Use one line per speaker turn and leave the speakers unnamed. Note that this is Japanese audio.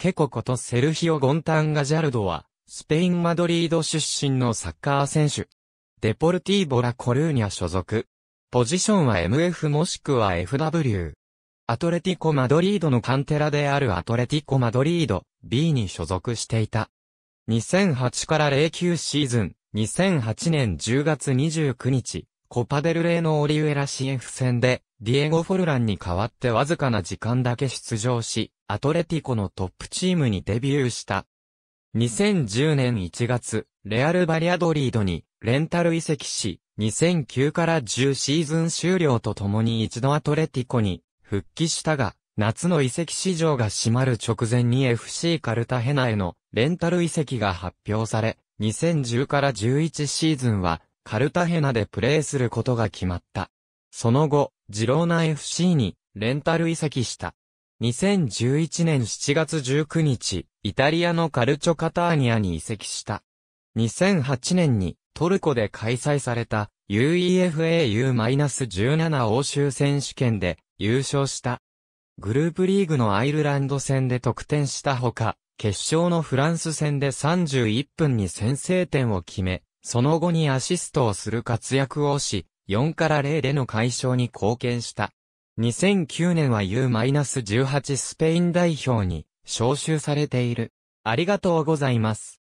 ケコことセルヒオ・ゴンタンガ・ジャルドは、スペイン・マドリード出身のサッカー選手。デポルティーボ・ラ・コルーニャ所属。ポジションは MF もしくは FW。アトレティコ・マドリードのカンテラであるアトレティコ・マドリード B に所属していた。2008から09シーズン、2008年10月29日、コパデルレーのオリウエラ CF 戦でディエゴ・フォルランに代わってわずかな時間だけ出場し、アトレティコのトップチームにデビューした。2010年1月、レアル・バリアドリードにレンタル移籍し、2009から10シーズン終了とともに一度アトレティコに復帰したが、夏の移籍市場が閉まる直前に FC カルタヘナへのレンタル移籍が発表され、2010から11シーズンはカルタヘナでプレーすることが決まった。その後、ジローナ FC にレンタル移籍した。2011年7月19日、イタリアのカルチョカターニアに移籍した。2008年にトルコで開催された UEFAU-17 欧州選手権で優勝した。グループリーグのアイルランド戦で得点したほか、決勝のフランス戦で31分に先制点を決め、その後にアシストをする活躍をし、4から0での解消に貢献した。2009年は U-18 スペイン代表に招集されている。ありがとうございます。